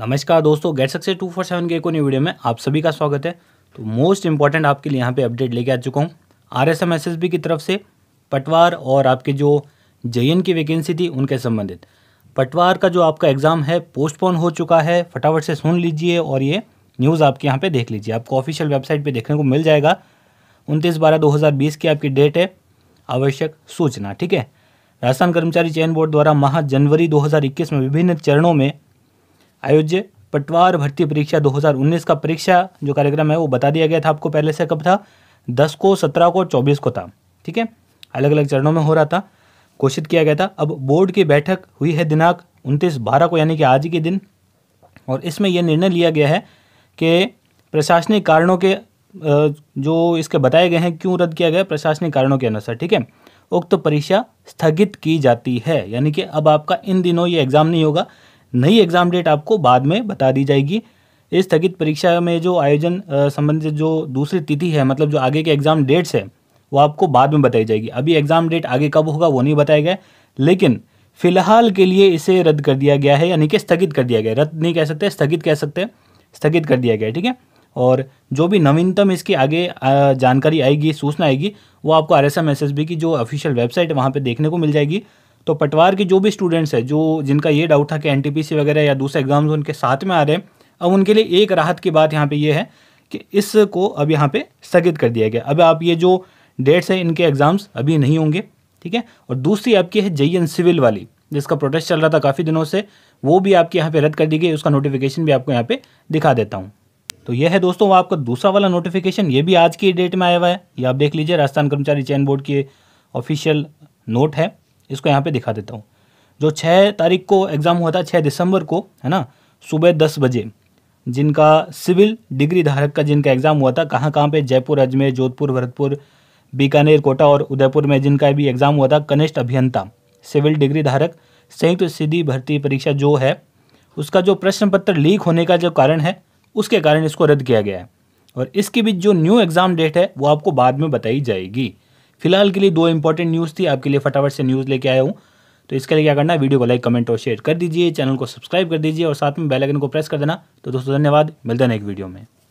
नमस्कार दोस्तों get success two four seven के एक न्यू वीडियो में आप सभी का स्वागत है तो मोस्ट इंपॉर्टेंट आपके लिए यहाँ पे अपडेट लेके आ चुका हूँ R S M S S B की तरफ से पटवार और आपके जो जे की वैकेंसी थी उनके संबंधित पटवार का जो आपका एग्ज़ाम है पोस्टपोन हो चुका है फटाफट से सुन लीजिए और ये न्यूज़ आपके यहाँ पर देख लीजिए आपको ऑफिशियल वेबसाइट पर देखने को मिल जाएगा उनतीस बारह दो हज़ार बीस की आपकी डेट है आवश्यक सूचना ठीक है राजस्थान कर्मचारी चयन बोर्ड द्वारा माह जनवरी 2021 में विभिन्न चरणों में आयोज्य पटवार भर्ती परीक्षा 2019 का परीक्षा जो कार्यक्रम है वो बता दिया गया था आपको पहले से कब था दस को सत्रह को चौबीस को था ठीक है अलग अलग चरणों में हो रहा था घोषित किया गया था अब बोर्ड की बैठक हुई है दिनांक उनतीस बारह को यानी कि आज के दिन और इसमें यह निर्णय लिया गया है कि प्रशासनिक कारणों के जो इसके बताए गए हैं क्यों रद्द किया गया प्रशासनिक कारणों के अनुसार ठीक है उक्त परीक्षा स्थगित की जाती है यानी कि अब आपका इन दिनों ये एग्ज़ाम नहीं होगा नई एग्ज़ाम डेट आपको बाद में बता दी जाएगी इस स्थगित परीक्षा में जो आयोजन संबंधित जो दूसरी तिथि है मतलब जो आगे के एग्ज़ाम डेट्स है वो आपको बाद में बताई जाएगी अभी एग्ज़ाम डेट आगे कब होगा वो नहीं बताया गया लेकिन फिलहाल के लिए इसे रद्द कर दिया गया है यानी कि स्थगित कर दिया गया रद्द नहीं कह सकते स्थगित कह सकते हैं स्थगित कर दिया गया ठीक है और जो भी नवीनतम इसकी आगे जानकारी आएगी सूचना आएगी वो आपको R S M S S B की जो ऑफिशियल वेबसाइट है वहाँ पर देखने को मिल जाएगी तो पटवार के जो भी स्टूडेंट्स हैं जो जिनका ये डाउट था कि एन वगैरह या दूसरे एग्जाम्स उनके साथ में आ रहे हैं अब उनके लिए एक राहत की बात यहाँ पर यह है कि इसको अब यहाँ पर स्थगित कर दिया गया अब आप ये जो डेट्स हैं इनके एग्ज़ाम्स अभी नहीं होंगे ठीक है और दूसरी आपकी है जेई सिविल वाली जिसका प्रोटेस्ट चल रहा था काफ़ी दिनों से वो भी आपके यहाँ पे रद्द कर दी गई उसका नोटिफिकेशन भी आपको यहाँ पे दिखा देता हूँ तो यह है दोस्तों वो आपका दूसरा वाला नोटिफिकेशन ये भी आज की डेट में आया हुआ है ये आप देख लीजिए राजस्थान कर्मचारी चयन बोर्ड की ऑफिशियल नोट है इसको यहाँ पे दिखा देता हूँ जो छः तारीख को एग्ज़ाम हुआ था छः दिसंबर को है ना सुबह दस बजे जिनका सिविल डिग्री धारक का जिनका एग्ज़ाम हुआ था कहाँ कहाँ पे जयपुर अजमेर जोधपुर भरतपुर बीकानेर कोटा और उदयपुर में जिनका भी एग्ज़ाम हुआ था कनिष्ठ अभियंता सिविल डिग्री धारक संयुक्त तो सीधी भर्ती परीक्षा जो है उसका जो प्रश्न पत्र लीक होने का जो कारण है उसके कारण इसको रद्द किया गया है और इसके बीच जो न्यू एग्ज़ाम डेट है वो आपको बाद में बताई जाएगी फिलहाल के लिए दो इंपॉर्टेंट न्यूज़ थी आपके लिए फटाफट से न्यूज़ लेके आया हूँ तो इसके लिए क्या करना वीडियो को लाइक कमेंट और शेयर कर दीजिए चैनल को सब्सक्राइब कर दीजिए और साथ में आइकन को प्रेस कर देना तो दोस्तों धन्यवाद मिलते हैं नेक्स्ट वीडियो में